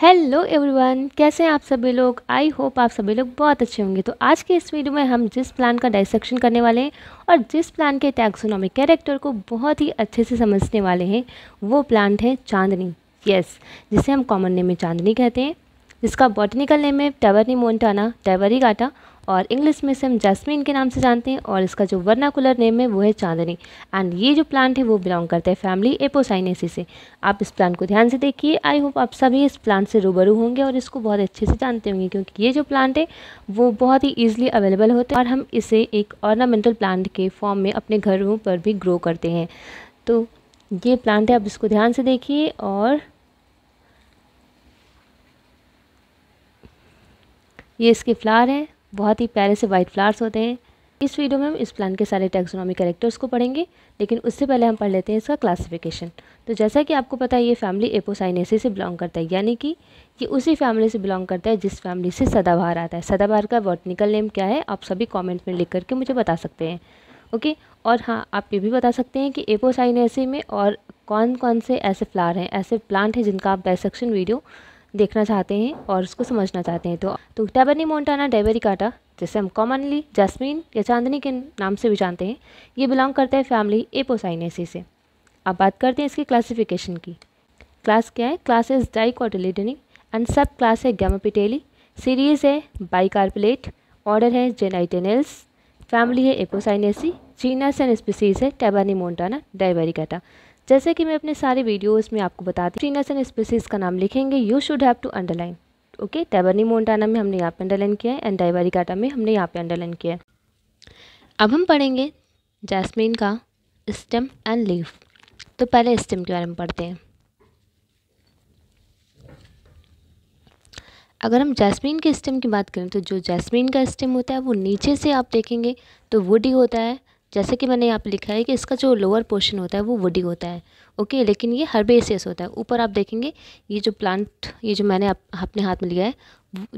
Hello everyone कैसे हैं आप सभी लोग आई होप आप सभी लोग बहुत अच्छे होंगे तो आज के इस वीडियो में हम जिस प्लान का डाइसेक्शन करने वाले हैं और जिस प्लान के टैक्सोनॉमिक कैरेक्टर को बहुत ही अच्छे से समझने वाले हैं वो प्लांट है चांदनी यस जिसे हम कॉमन नेम में चांदनी कहते हैं जिसका बॉटनिकल नेम है टेवरनी मोन्टाना टेवरी गाटा और इंग्लिश में इसे हम जैस्मिन के नाम से जानते हैं और इसका जो वर्नाकुलर नेम है वो है चांदनी एंड ये जो प्लांट है वो बिलोंग करता है फैमिली एपोसाइनेसी से आप इस प्लांट को ध्यान से देखिए आई होप आप सभी इस प्लांट से रूबरू होंगे और इसको बहुत अच्छे से जानते होंगे क्योंकि ये जो प्लांट है वो बहुत ही ईजिली अवेलेबल होते हैं और हम इसे एक ऑर्नामेंटल प्लांट के फॉर्म में अपने घरों पर भी ग्रो करते हैं तो ये प्लांट है आप इसको ध्यान से देखिए और ये इसके फ्लावर हैं बहुत ही प्यारे से वाइट फ्लावर्स होते हैं इस वीडियो में हम इस प्लान के सारे टेक्सोनॉमिक करेक्टर्स को पढ़ेंगे लेकिन उससे पहले हम पढ़ लेते हैं इसका क्लासिफिकेशन तो जैसा कि आपको पता है ये फैमिली एपोसाइनेसी से बिलोंग करता है यानी कि ये उसी फैमिली से बिलोंग करता है जिस फैमिली से सदाबहार आता है सदाबहार का बॉटनिकल नेम क्या है आप सभी कॉमेंट में लिख करके मुझे बता सकते हैं ओके और हाँ आप ये भी बता सकते हैं कि एपोसाइनेसी में और कौन कौन से ऐसे फ्लावर हैं ऐसे प्लांट हैं जिनका आप डायसेक्शन वीडियो देखना चाहते हैं और उसको समझना चाहते हैं तो तो डेबनी मोन्टाना डेबरी काटा जिसे हम कॉमनली जैस्मिन या चांदनी के नाम से भी जानते हैं ये बिलोंग करते हैं फैमिली एपोसाइनेसी से अब बात करते हैं इसकी क्लासिफिकेशन की क्लास क्या है class is dicotyledonae and sub class है गैमोपिटेली सीरीज़ है बाइकार्पलेट ऑर्डर है जेनाइटेनल्स फैमिली है एपोसाइनेसी जीनस एंड स्पीसीज़ है टेबानी मोन्टाना डाइबेरिकाटा जैसे कि मैं अपने सारे वीडियोस में आपको बताती हूँ ट्रीनस एंड स्पीसीज का नाम लिखेंगे you should have to underline okay tabernaemontana में हमने यहाँ पे अंडरलाइन किया है एंड डाइवारी काटा में हमने यहाँ पे अंडरलाइन किया है अब हम पढ़ेंगे जैस्मिन का स्टेम एंड लीफ तो पहले स्टेम के बारे में पढ़ते हैं अगर हम जैस्मिन के स्टेम की बात करें तो जो जैस्मिन का स्टेम होता है वो नीचे से आप देखेंगे तो वुडी होता है जैसे कि मैंने यहाँ पे लिखा है कि इसका जो लोअर पोर्शन होता है वो वुडी होता है ओके लेकिन ये हर्बेसियस होता है ऊपर आप देखेंगे ये जो प्लांट ये जो मैंने आप, अपने हाथ में लिया है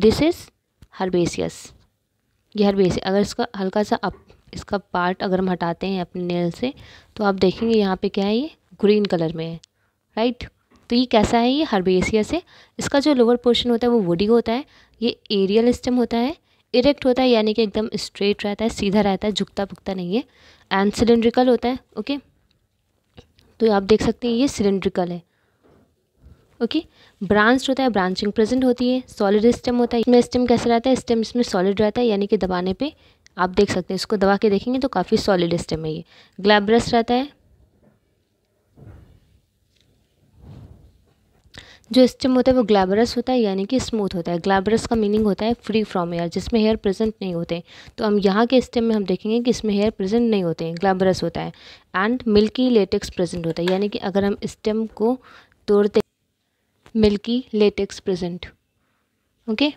दिस इज़ हर्बेसियस ये बेसियस अगर इसका हल्का सा अप इसका पार्ट अगर हम हटाते हैं अपने नेल से तो आप देखेंगे यहाँ पर क्या है ये ग्रीन कलर में है राइट तो ये कैसा है ये हर्बेसियस है इसका जो लोअर पोर्शन होता है वो वुडी होता है ये एरियल स्टम होता है इरेक्ट होता है यानी कि एकदम स्ट्रेट रहता है सीधा रहता है झुकता पुकता नहीं है एंड सिलेंड्रिकल होता है ओके तो आप देख सकते हैं ये सिलेंड्रिकल है ओके ब्रांच होता है ब्रांचिंग प्रेजेंट होती है सॉलिड स्टेम होता है इसमें स्टेम कैसे रहता है स्टेम इसमें सॉलिड रहता है यानी कि दबाने पे आप देख सकते हैं इसको दबा के देखेंगे तो काफ़ी सॉलिड स्टेम है ये ग्लैब्रस रहता है जो स्टेम होता है वो ग्लैबरस होता है यानी कि स्मूथ होता है ग्लैबरस का मीनिंग होता है फ्री फ्रॉम एयर जिसमें हेयर प्रेजेंट नहीं होते तो हम यहाँ के स्टेम में हम देखेंगे कि इसमें हेयर प्रेजेंट नहीं होते हैं ग्लैबरस होता है एंड मिल्की लेटेक्स प्रेजेंट होता है यानी कि अगर हम स्टेम को तोड़ते milky latex present okay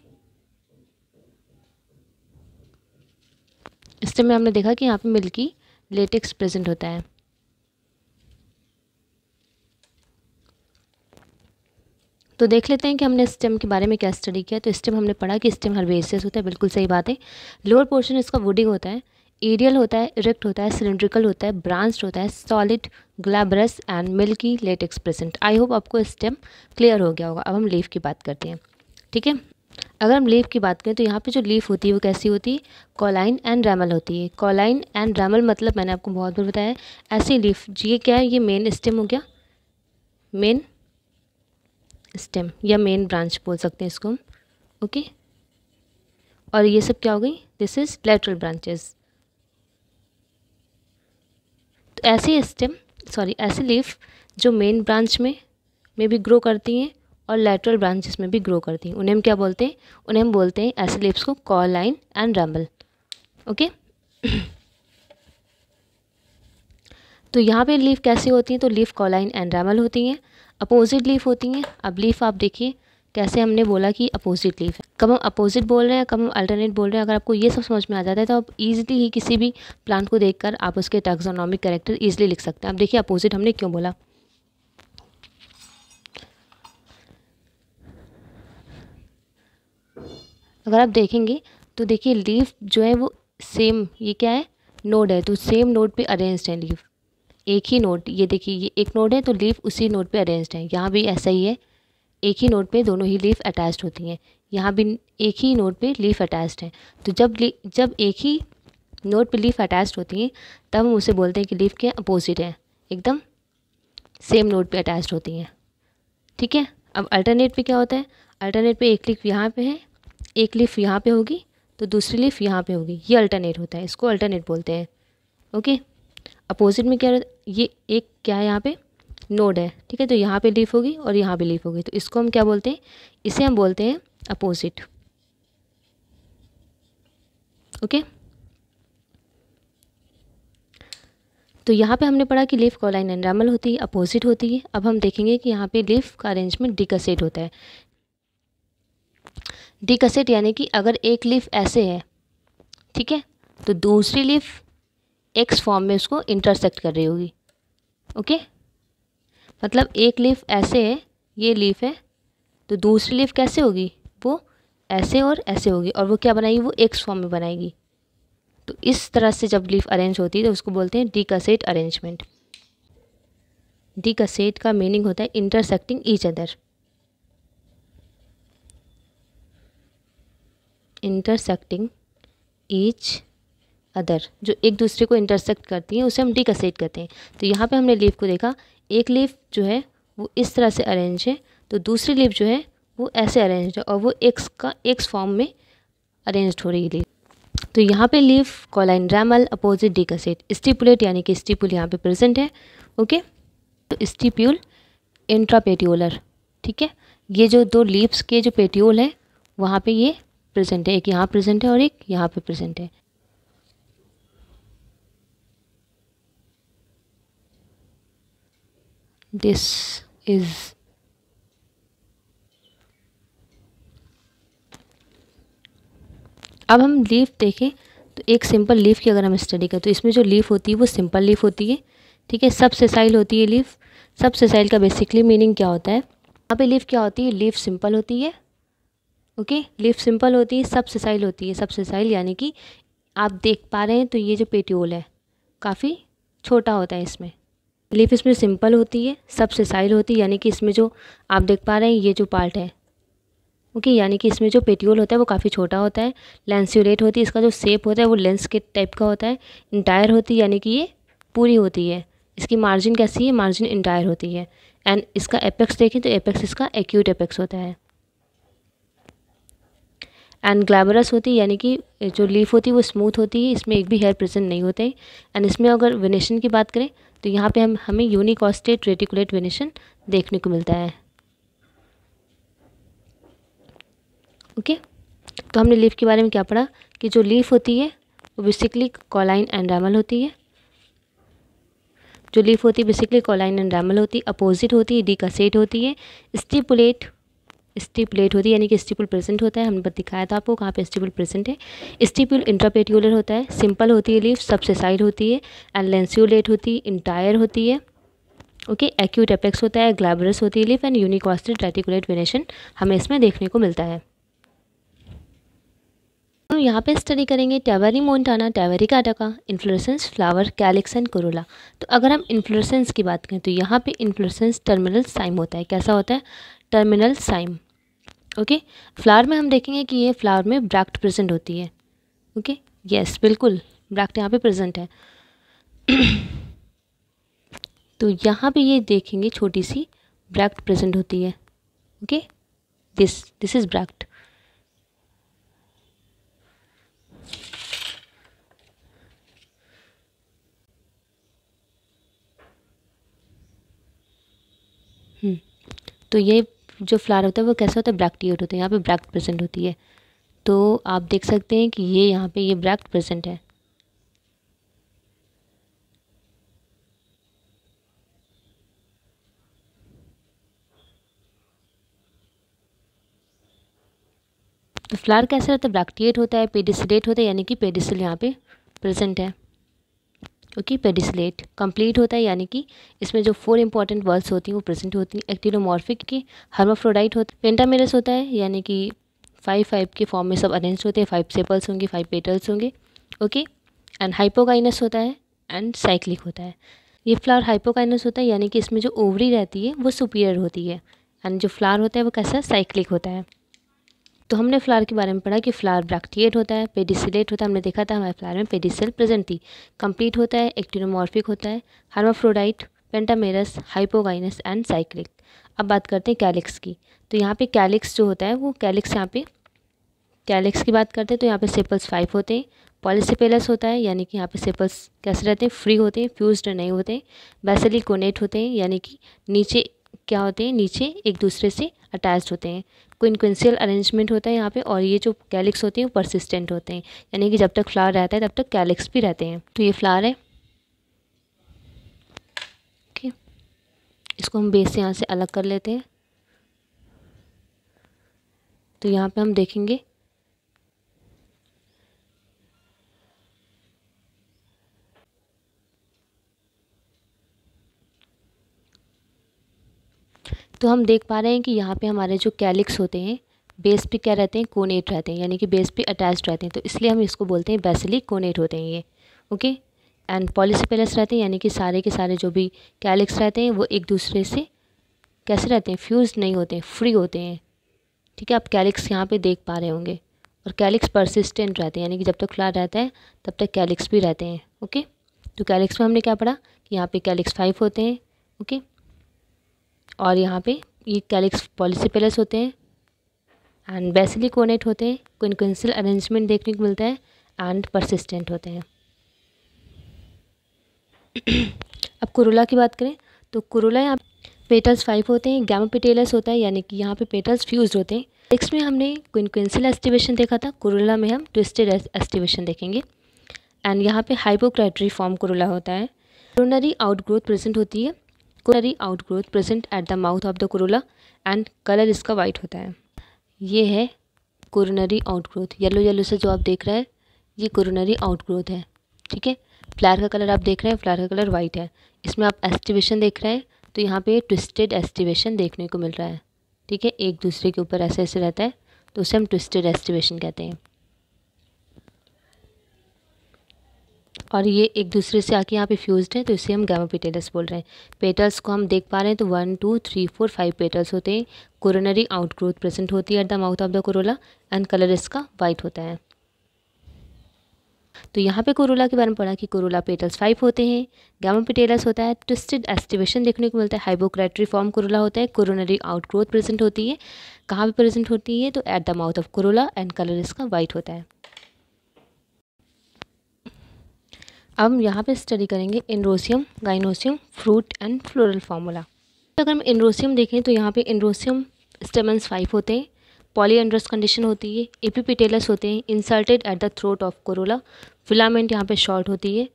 stem में हमने देखा कि यहाँ पर मिल्की लेटेक्स प्रेजेंट होता है तो देख लेते हैं कि हमने स्टेम के बारे में क्या स्टडी किया तो स्टेम हमने पढ़ा कि स्टेम हर्बेसियस होता है बिल्कुल सही बात है लोअर पोर्शन इसका वुडिंग होता है एरियल होता है इरेक्ट होता है सिलेंड्रिकल होता है ब्रांच्ड होता है solid glabrous and milky latex present I hope आपको स्टेम क्लियर हो गया होगा अब हम लीव की बात करते हैं ठीक है अगर हम लीफ की बात करें तो यहाँ पे जो लीफ होती है वो कैसी होती है कॉलाइन एंड रैमल होती है कॉलाइन एंड रैमल मतलब मैंने आपको बहुत बार बताया ऐसी लीफ ये क्या है ये मेन स्टेम हो गया मेन स्टेम या मेन ब्रांच बोल सकते हैं इसको हम ओके और ये सब क्या हो गई दिस इज़ लेटरल ब्रांचेस तो ऐसे स्टेम सॉरी ऐसे लीफ जो मेन ब्रांच में में भी ग्रो करती हैं और लेटरल ब्रांचेस में भी ग्रो करती हैं उन्हें हम क्या बोलते हैं उन्हें हम बोलते हैं ऐसे लीव्स को cauline and ramal okay तो यहाँ पे लीफ कैसी होती हैं तो लीफ कॉलाइन एंड रैमल होती हैं अपोज़िट लीफ होती हैं अब लीफ आप देखिए कैसे हमने बोला कि अपोजिट लीफ है कब हम अपोजिट बोल रहे हैं कब हम अल्टरनेट बोल रहे हैं अगर आपको ये सब समझ में आ जाता है तो आप इजीली ही किसी भी प्लांट को देखकर आप उसके टैक्सोनॉमिक करेक्टर ईजिली लिख सकते हैं आप देखिए अपोजिट हमने क्यों बोला अगर आप देखेंगे तो देखिए लीफ जो है वो सेम ये क्या है नोड है तो सेम नोड पे अरेंज्ड है लीफ एक ही नोट ये देखिए ये एक नोट है तो लीफ उसी नोट पे अरेंज्ड है यहाँ भी ऐसा ही है एक ही नोट पे दोनों ही लीफ अटैच्ड होती हैं यहाँ भी एक ही नोट पे लीफ अटैच्ड है तो जब जब एक ही नोट पे लीफ अटैच्ड होती हैं तब हम उसे बोलते हैं कि लीफ के अपोजिट हैं एकदम सेम नोट पे अटैच्ड होती हैं ठीक है अब अल्टरनेट पे क्या होता है अल्टरनेट पे एक लीफ यहाँ पे है एक लीफ यहाँ पे होगी तो दूसरी लीफ यहाँ पे होगी ये अल्टरनेट होता है इसको अल्टरनेट बोलते हैं ओके अपोजिट में क्या ये एक क्या है यहाँ पे नोड है ठीक है तो यहाँ पे लीफ होगी और यहाँ पे लीफ होगी तो इसको हम क्या बोलते हैं इसे हम बोलते हैं अपोजिट ओके तो यहाँ पे हमने पढ़ा कि लीफ कॉलाइन एनरामल होती है अपोजिट होती है अब हम देखेंगे कि यहाँ पे लीफ का अरेंजमेंट डिकसेट होता है डिकसेट यानी कि अगर एक लीफ ऐसे है ठीक है तो दूसरी लीफ एक्स फॉर्म में उसको इंटरसेक्ट कर रही होगी ओके मतलब एक लीफ ऐसे है ये लीफ है तो दूसरी लीफ कैसे होगी वो ऐसे और ऐसे होगी और वो क्या बनाएगी वो एक्स फॉर्म में बनाएगी तो इस तरह से जब लीफ अरेंज होती है तो उसको बोलते हैं कसेट अरेंजमेंट कसेट का मीनिंग होता है intersecting each other intersecting each other जो एक दूसरे को इंटरसेक्ट करती हैं उसे हम डिकसेट कहते हैं तो यहाँ पे हमने लीफ को देखा एक लीफ जो है वो इस तरह से अरेंज है तो दूसरी लीफ जो है वो ऐसे अरेंज है और वो एक्स का एक्स फॉर्म में अरेंज हो रही लीफ तो यहाँ पे leaves cauline ramal opposite decussate stipulate यानी कि स्टीपुल यहाँ पे प्रेजेंट है ओके तो स्टीप्यूल इंट्रापेटियोलर ठीक है ये जो दो लीव्स के जो पेटियोल है वहाँ पे ये प्रेजेंट है एक यहाँ प्रेजेंट है और एक यहाँ पे प्रेजेंट है this is अब हम लीफ देखें तो एक सिंपल लीफ की अगर हम स्टडी करें तो इसमें जो लीफ होती है वो सिंपल लीफ होती है ठीक है सब सेसाइल होती है लीफ सब सेसाइल का बेसिकली मीनिंग क्या होता है अब पे लीफ क्या होती है लीफ सिंपल होती है ओके लीफ सिंपल होती है सब सेसाइल होती है सब सेसाइल यानी कि आप देख पा रहे हैं तो ये जो पेटियोल है काफ़ी छोटा होता है इसमें लीफ इसमें सिंपल होती है सब सिसाइल होती है यानी कि इसमें जो आप देख पा रहे हैं ये जो पार्ट है ओके यानी कि इसमें जो पेटियोल होता है वो काफ़ी छोटा होता है लेंस्यूरेट होती है इसका जो शेप होता है वो लेंस के टाइप का होता है इंटायर होती है यानी कि ये पूरी होती है इसकी मार्जिन कैसी है मार्जिन इंटायर होती है एंड इसका एपेक्स देखें तो एपेक्स इसका एक्यूट एपेक्स होता है एंड ग्लैबरस होती है यानी कि जो लीफ होती है वो स्मूथ होती है इसमें एक भी हेयर प्रेजेंट नहीं होते एंड इसमें अगर वेनेशन की बात करें तो यहाँ पे हम हमें यूनिकॉस्टेट रेटिकुलेट वेनेशन देखने को मिलता है ओके तो हमने लीफ के बारे में क्या पढ़ा कि जो लीफ होती है वो बेसिकली कॉलाइन एंड रैमल होती है जो लीफ होती है बेसिकली कॉलाइन एंड रैमल होती है अपोजिट होती है डिकासेट होती है स्टिपुलेट स्टिपलेट होती है यानी कि स्टिपुल प्रेजेंट होता है हमने दिखाया था आपको कहाँ पे स्टिपुल प्रेजेंट है स्टिपुल इंट्रापेटिकुलर होता है सिंपल होती है लीफ सबसेसाइड होती है एंड लेंस्यूलेट होती है इंटायर होती है ओके एक्यूट एपेक्स होता है ग्लैबरस होती है leaf and unicostate reticulate venation हमें इसमें देखने को मिलता है हम तो यहाँ पे स्टडी करेंगे tabernaemontana divaricata inflorescence flower calyx and corolla तो अगर हम इन्फ्लोरेसेंस की बात करें तो यहाँ पे इन्फ्लोरेसेंस टर्मिनल साइम होता है कैसा होता है टर्मिनल साइम ओके फ्लावर में हम देखेंगे कि ये फ्लावर में ब्रैक्ट प्रेजेंट होती है ओके यस बिल्कुल ब्रैक्ट यहाँ पे प्रेजेंट है तो यहाँ पे ये देखेंगे छोटी सी ब्रैक्ट प्रेजेंट होती है okay this this is bract hmm, तो ये जो फ्लावर होता है वो कैसा होता है ब्रैक्ट होता है यहाँ पे ब्रैक्ट प्रेजेंट होती है तो आप देख सकते हैं कि ये यहाँ पे ये ब्रैक्ट प्रेजेंट है तो फ्लावर कैसा रहता है ब्रैक्टिएट होता है पेडिसिडेट होता है यानी कि पेडिसिल यहाँ पे प्रेजेंट है क्योंकि पेडिसलेट कंप्लीट होता है यानी कि इसमें जो फोर इंपॉर्टेंट वर्ड्स होती हैं वो प्रेजेंट होती हैं एक्टिलोमॉर्फिक की हर्माफ्रोडाइट होता है पेंटामेरस होता है यानी कि फाइव फाइव के फॉर्म में सब अरेंज होते हैं फाइव सेपल्स होंगे फाइव पेटल्स होंगे ओके एंड हाइपोगाइनस होता है एंड साइक्लिक होता है ये फ्लावर हाइपोकाइनस होता है यानी कि इसमें जो ओवरी रहती है वो सुपीरियर होती है एंड जो फ्लावर होता है वो कैसा साइक्लिक होता है तो हमने फ्लावर के बारे में पढ़ा कि फ्लावर ब्रैक्टिएट होता है पेडिसिलेट होता है हमने देखा था हमारे फ्लावर में पेडिसल प्रेजेंट थी कंप्लीट होता है एक्टिनोमॉर्फिक होता है hermaphrodite pentamerous hypogynous and cyclic अब बात करते हैं कैलिक्स की तो यहाँ पे कैलिक्स जो होता है वो कैलिक्स यहाँ पे कैलिक्स की बात करते हैं तो यहाँ पे सेपल्स फाइव होते हैं पॉलिसिपेलस होता है यानी कि यहाँ पे सेपल्स कैसे रहते हैं फ्री होते हैं फ्यूज नहीं होते हैं बेसली कोनेट होते हैं यानी कि नीचे क्या होते हैं नीचे एक दूसरे से अटैच्ड होते हैं क्विंक्वेंशियल अरेंजमेंट होता है यहाँ पे और ये जो कैलिक्स होते हैं वो परसिस्टेंट होते हैं यानी कि जब तक फ्लावर रहता है तब तक कैलिक्स भी रहते हैं तो ये फ्लावर है ओके इसको हम बेस से यहाँ से अलग कर लेते हैं तो यहाँ पे हम देखेंगे तो हम देख पा रहे हैं कि यहाँ पे हमारे जो कैलिक्स होते हैं बेस पे क्या रहते हैं कोनेट रहते हैं यानी कि बेस पे अटैच रहते हैं तो इसलिए हम इसको बोलते हैं बेसली कोनेट होते हैं ये ओके एंड पॉलिसपेलस रहते हैं यानी कि सारे के सारे जो भी कैलिक्स रहते हैं वो एक दूसरे से कैसे रहते हैं फ्यूज नहीं होते हैं फ्री होते हैं ठीक है आप कैलिक्स यहाँ पर देख पा रहे होंगे और कैलिक्स परसिस्टेंट रहते हैं यानी कि जब तक तो खुला रहता है तब तक कैलिक्स भी रहते हैं ओके तो कैलिक्स में हमने क्या पढ़ा कि यहाँ पे कैलिक्स फाइव होते हैं ओके और यहाँ पे ये कैलिक्स पॉलिसीपेलस होते हैं एंड बेसिली कोनेट होते हैं क्विंकुंसल अरेंजमेंट देखने को मिलता है एंड परसिस्टेंट होते हैं अब कुरुला की बात करें तो कुरुला यहाँ पेटल्स फाइव होते हैं गैमा होता है यानी कि यहाँ पे पेटल्स फ्यूज होते हैं नेक्स्ट में हमने क्विंकुंसल एस्टिवेशन देखा था कुरुला में हम ट्विस्टेड एस्टिवेशन देखेंगे एंड यहाँ पे हाइपोक्राइटरी फॉर्म कुरुला होता है कोरोनरी आउटग्रोथ प्रेजेंट होती है outgrowth present at the mouth of the corolla and colour इसका वाइट होता है ये है कोरोनरी आउटग्रोथ येलो येलो से जो आप देख रहे हैं ये कोरोनरी आउटग्रोथ है ठीक है फ्लावर का कलर आप देख रहे हैं फ्लावर का कलर वाइट है इसमें आप एस्टिवेशन देख रहे हैं तो यहाँ पे ट्विस्टेड एस्टिवेशन देखने को मिल रहा है ठीक है एक दूसरे के ऊपर ऐसे ऐसे रहता है तो उसे हम ट्विस्टेड एस्टिवेशन कहते हैं और ये एक दूसरे से आके यहाँ पे फ्यूज्ड है तो इसे हम गैमा पेटेलस बोल रहे हैं पेटल्स को हम देख पा रहे हैं तो one two three four five petals होते हैं कोरोनरी आउटग्रोथ प्रेजेंट होती है at the mouth of the corolla and colour इसका वाइट होता है तो यहाँ पे कोरोला के बारे में पढ़ा कि कोरोला पेटल्स फाइव होते हैं गैमा पेटेलस होता है ट्विस्टेड एस्टिवेशन देखने को मिलता है हाइबोक्रेटरी फॉर्म कोरोला होता है कोरोनरी आउटग्रोथ प्रेजेंट होती है कहाँ पे प्रेजेंट होती है तो at the mouth of corolla and colour इसका वाइट होता है अब यहाँ पे स्टडी करेंगे androecium gynoecium fruit and floral formula तो अगर हम इनरोसियम देखें तो यहाँ पे इनरोसियम स्टेमेंस फाइव होते हैं पॉलीएंड्रस कंडीशन होती है एपीपिटेलस होते हैं inserted at the throat of corolla filament यहाँ पे शॉर्ट होती है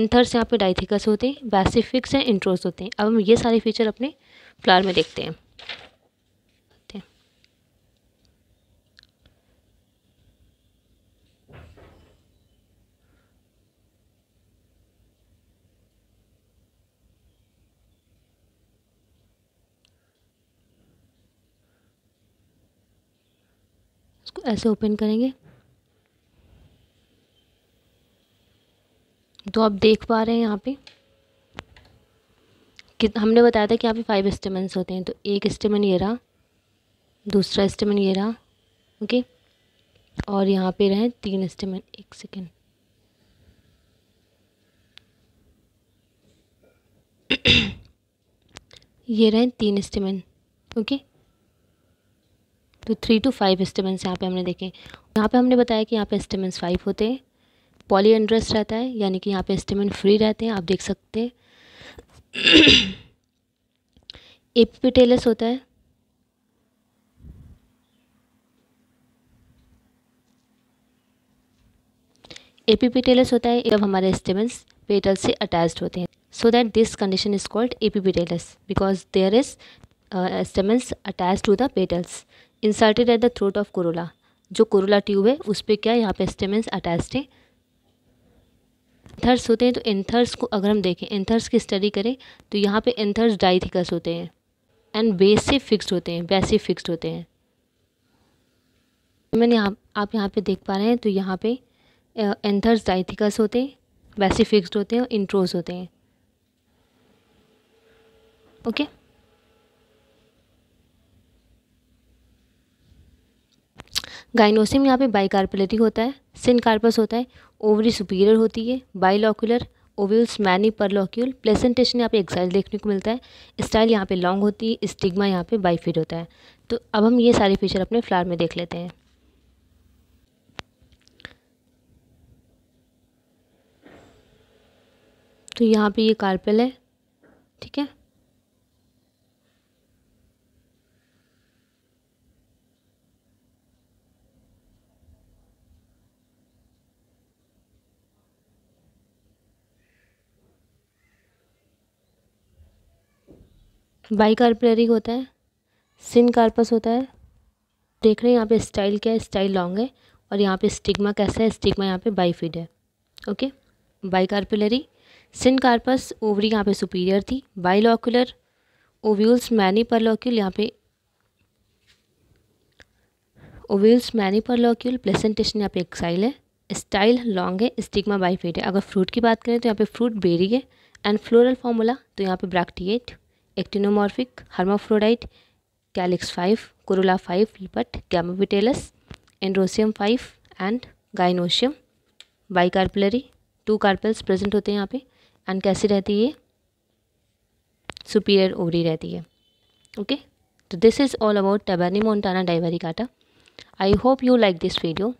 एंथर्स यहाँ पे डाइथिकस होते हैं बैसिफिक्स एंड इंट्रोस होते हैं अब हम ये सारे फीचर अपने फ्लावर में देखते हैं उसको ऐसे ओपन करेंगे तो आप देख पा रहे हैं यहाँ पे कि हमने बताया था कि यहाँ पे फाइव स्टेमेंट्स होते हैं तो एक स्टेमेंट ये रहा दूसरा स्टेमेंट ये रहा ओके और यहाँ पे रहे तीन स्टेमेंट एक सेकेंड ये रहे तीन स्टेमेंट ओके तो थ्री टू फाइव स्टेमेंट्स यहाँ पे हमने देखे यहाँ पे हमने बताया कि यहाँ पे स्टेमेंट्स फाइव होते हैं पॉली एंड्रस रहता है यानी कि यहाँ पे स्टेमेंट फ्री रहते हैं आप देख सकते हैं एपिटेलस होता है एपीपीटेलस होता है जब हमारे स्टेमेंट्स पेटल से अटैच्ड होते हैं so that this condition is called epipetalous because there is stamens attach to the petals inserted at the throat of corolla जो कोरोला ट्यूब है उस पर क्या यहाँ पे स्टेमेंस अटैच्ड हैं एंथर्स होते हैं तो एंथर्स को अगर हम देखें एंथर्स की स्टडी करें तो यहाँ पे एंथर्स डाइथिकस होते हैं एंड बेस से फिक्स्ड होते हैं बेस से फिक्स्ड होते हैं मैंने यहाँ आप यहाँ पे देख पा रहे हैं तो यहाँ पे एंथर्स डाइथिकस होते हैं वैसे फिक्स्ड होते हैं और इंट्रोज होते हैं ओके okay? गाइनोसिम यहाँ पे बाइकार्पलेटिक होता है सिनकार्पस होता है ओवरी सुपीरियर होती है bilocular ovules many per locule placentation यहाँ पे एक्साइल देखने को मिलता है स्टाइल यहाँ पे लॉन्ग होती है स्टिग्मा यहाँ पे बाईफिड होता है तो अब हम ये सारे फीचर अपने फ्लावर में देख लेते हैं तो यहाँ पे ये कार्पल है ठीक है बाई कार्पलरिक होता है सिन कार्पस होता है देख रहे हैं यहाँ पे स्टाइल क्या है स्टाइल लॉन्ग है और यहाँ पे स्टिग्मा कैसा है स्टिग्मा यहाँ पे बाईफिड है okay bicarpellary syncarpous ovary यहाँ पे सुपीरियर थी बाइलॉकुलर ओव्यूल्स मैनी लॉक्यूल यहाँ पे ओव्यूल्स मैनी लॉक्यूल प्लेसेंटेशन यहाँ पे एक्साइल है स्टाइल लॉन्ग है स्टिग्मा बाईफिड है अगर फ्रूट की बात करें तो यहाँ पे फ्रूट बेरी है एंड फ्लोरल फार्मूला तो यहाँ पे bracteate actinomorphic hermaphrodite calyx five corolla five lipped gamopetalous androecium five and gynoecium carpellary two carpels present होते हैं यहाँ पे एंड कैसी रहती है सुपीरियर ओवरी रहती है ओके तो this is all about tabernaemontana divaricata I hope you like this video